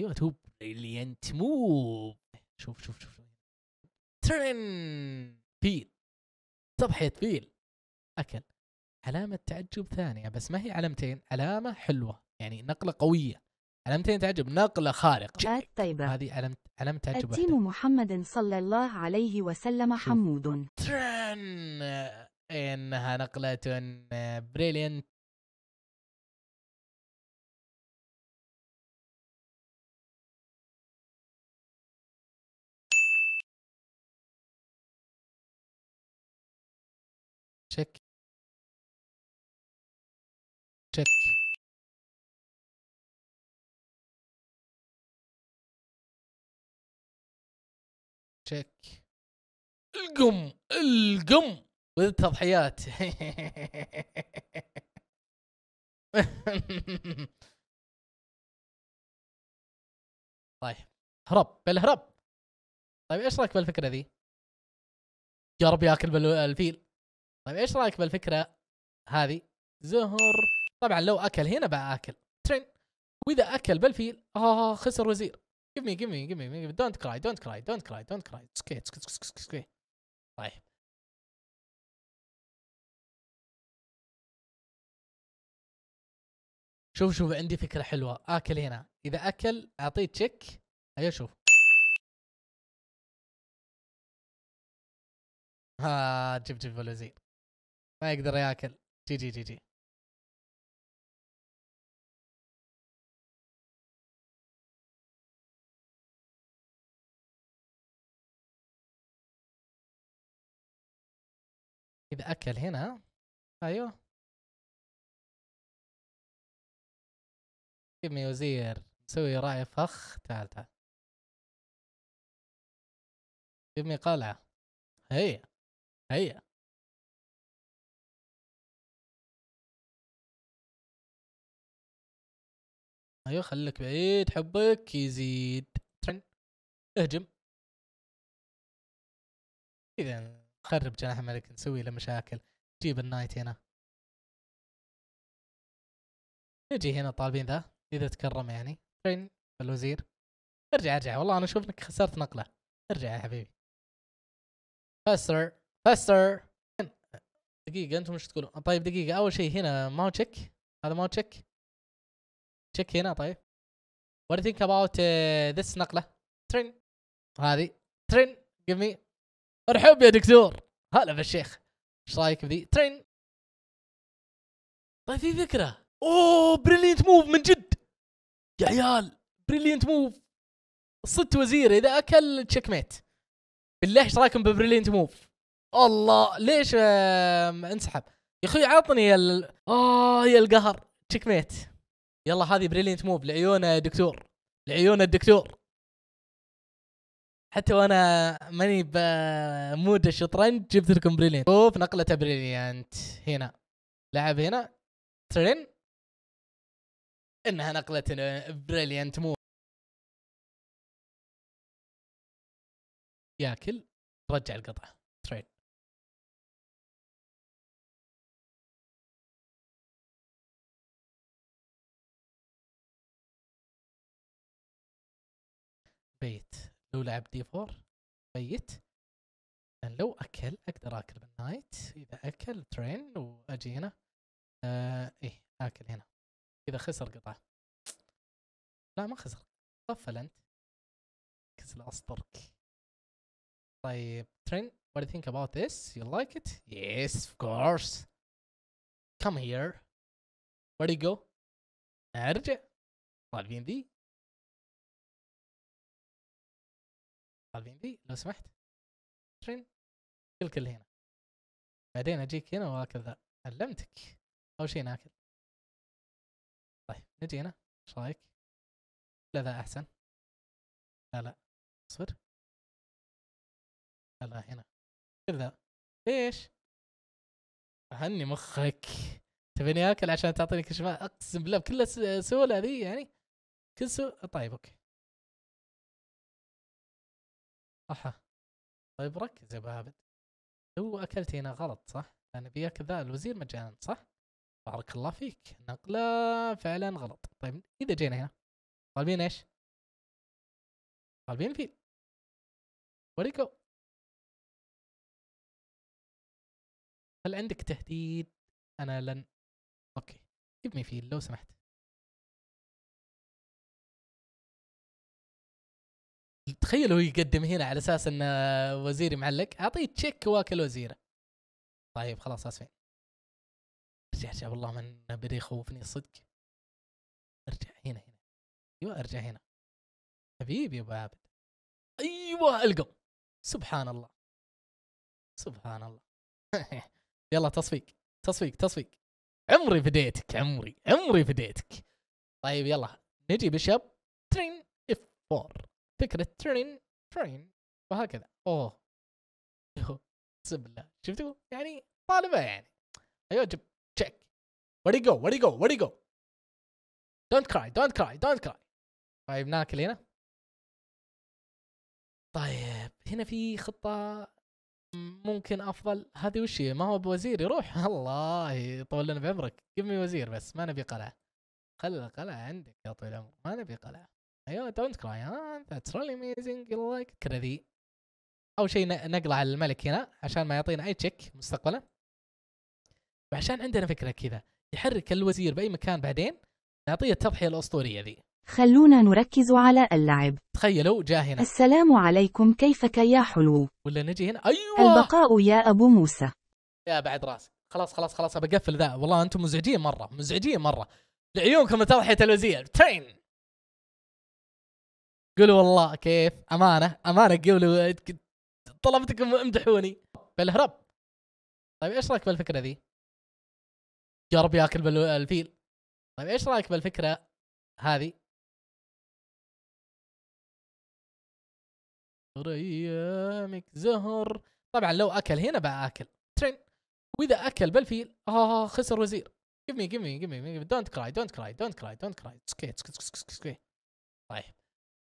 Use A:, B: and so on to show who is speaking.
A: ايوه توب بريليانت مو شوف شوف شوف ترن فيل تضحية فيل أكل علامة تعجب ثانية بس ما هي علامتين علامة حلوة يعني نقلة قوية علامتين تعجب نقلة خارقة طيبة هذه علامة علامة تعجب الدين محمد صلى الله عليه وسلم
B: حمود ترن إنها نقلة بريليانت تشيك تشيك القم القم بالتضحيات طيب هرب بالهرب طيب ايش رايك بالفكره ذي؟ يا رب ياكل بالفيل طيب ايش رايك بالفكره هذه؟
A: زهر طبعا لو اكل هنا باكل ترين ترن واذا اكل بالفيل آه،, آه،,
B: اه خسر وزير give me give me give me don't cry don't cry don't cry don't cry it's okay طيب شوف شوف عندي فكره حلوه اكل هنا اذا اكل اعطيه تشيك أيوه، هيا شوف ها آه، جبت الوزير ما يقدر ياكل جي جي جي جي إذا أكل هنا أيوه كمي وزير مسوي راعي فخ تعال تعال كمي قلعة هيا هيا ايوه خليك بعيد حبك يزيد اهجم اذا خرب جناح ملك نسوي له مشاكل جيب النايت هنا نجي هنا طالبين ذا اذا تكرم يعني فين الوزير ارجع ارجع والله انا اشوف انك خسرت نقله ارجع يا حبيبي
A: فسر فسر دقيقة انتم مش تقولون طيب دقيقة اول شيء هنا ما هو تشيك هذا ما هو تشيك تشيك هنا طيب What do you think about uh, this نقلة ترين هذه ترين give me ارحب يا دكتور هلا بالشيخ ايش رايك بذي ترين
B: طيب في فكره اوه بريليانت موف من جد يا عيال
A: بريليانت موف صدت وزير اذا اكل تشيك ميت بالله ايش رايكم ببريليانت موف الله ليش انسحب يا اخوي عطني ال... اه يا القهر تشيك ميت يلا هذه بريليانت موف لعيونه يا دكتور لعيونه الدكتور حتى وانا ماني بمود الشطرنج جبت لكم بريليانت شوف نقلته بريليانت هنا لعب هنا
B: ترين انها نقلة بريليانت مو ياكل رجع القطعة ترين بيت لو لعب دي 4 بيت
A: لو اكل اقدر اكل بالنايت اذا اكل ترين واجي هنا
B: آه ايه اكل هنا اذا خسر قطعه لا ما خسر طفل انت كسل اسطرك طيب ترين
A: what do you think about this you like it yes of course come here
B: where do you go ارجع طالبين ذي طالبين ذي لو سمحت ترين كل هنا بعدين اجيك هنا وهكذا علمتك اول شيء ناكل طيب نجي هنا ايش رايك؟ لا ذا احسن لا لا اصبر لا لا هنا كذا ايش؟ هني مخك تبيني اكل عشان تعطيني كشمال اقسم بالله بكل السهوله ذي يعني كل سو... طيب اوكي احا طيب ركز يا بهابد هو اكلت هنا غلط صح؟ لان بياكل ذا الوزير مجانا صح؟ بارك الله فيك نقلة فعلا غلط طيب اذا جينا هنا طالبين ايش؟ طالبين الفيل وريكو هل عندك تهديد؟ انا لن اوكي جيب مي فيل لو سمحت تخيل هو يقدم هنا على اساس ان وزيري معلق
A: اعطيه تشيك واكل وزيره طيب خلاص اسفين ارجع ارجع والله
B: من بدا يخوفني صدق ارجع هنا هنا ايوه ارجع هنا حبيبي يا ابو عابد ايوه القوا سبحان الله سبحان الله يلا تصفيق تصفيق تصفيق عمري
A: فديتك عمري عمري فديتك طيب يلا نجي بشب ترين اف 4 فكره ترين ترين وهكذا اوه اقسم بالله شفتوا يعني طالبه يعني ايوه جب تشيك
B: وير جو وير جو وير جو دونت كراي دونت كراي دونت كراي طيب ناكل هنا طيب هنا في خطه
A: ممكن افضل هذه وش هي ما هو بوزير يروح الله يطول لنا بعمرك جيب وزير بس ما نبي قلعه خلي القلعه عندك يا طويل العمر ما نبي قلعه ايوه دونت كراي ها ذاتس ريلي اميزنج يو لايك كذا ذي اول شيء نقلع على الملك هنا عشان ما يعطينا اي تشيك مستقبلا وعشان عندنا فكره كذا يحرك الوزير باي مكان بعدين نعطيه التضحيه الاسطوريه ذي
B: خلونا نركز
A: على اللعب تخيلوا جاء هنا السلام عليكم كيفك يا حلو ولا نجي هنا ايوه
B: البقاء يا ابو موسى
A: يا بعد راسك خلاص خلاص خلاص بقفل ذا والله انتم مزعجين مره مزعجين مره لعيونكم تضحيه الوزير ترين قولوا والله كيف امانه امانه قولوا طلبتكم امدحوني
B: بالهرب طيب ايش رايك بالفكره ذي؟ يا رب ياكل بالفيل طيب ايش رايك بالفكره هذه؟ ريامك زهر
A: طبعا لو اكل هنا بقى اكل ترين واذا اكل بالفيل اه, آه،, آه، خسر وزير
B: give me give me give me, don't cry don't cry don't cry don't cry it's طيب